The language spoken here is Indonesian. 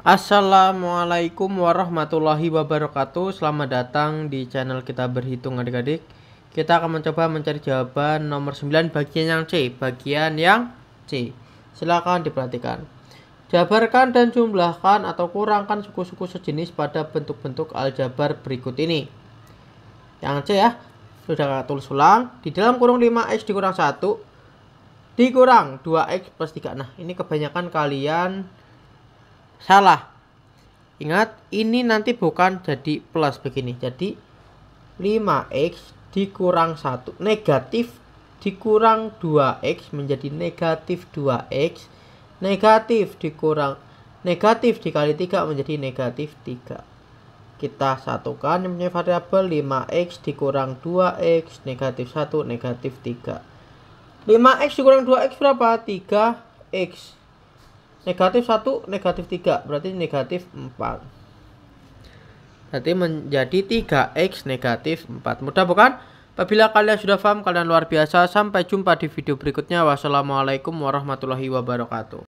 Assalamualaikum warahmatullahi wabarakatuh Selamat datang di channel kita berhitung adik-adik Kita akan mencoba mencari jawaban nomor 9 bagian yang C Bagian yang C Silahkan diperhatikan Jabarkan dan jumlahkan atau kurangkan suku-suku sejenis pada bentuk-bentuk aljabar berikut ini Yang C ya Sudah tulis ulang Di dalam kurung 5X dikurang 1 Dikurang 2X plus 3 Nah ini kebanyakan kalian salah ingat ini nanti bukan jadi plus begini jadi 5x dikurang 1 negatif dikurang 2x menjadi negatif 2x negatif dikurang negatif dikali 3 menjadi negatif 3 kita satukan yang punya variabel 5x dikurang 2x negatif 1 negatif 3 5x dikurang 2x berapa 3x Negatif 1, negatif 3. Berarti negatif 4. Berarti menjadi 3X negatif 4. Mudah bukan? Apabila kalian sudah paham, kalian luar biasa. Sampai jumpa di video berikutnya. Wassalamualaikum warahmatullahi wabarakatuh.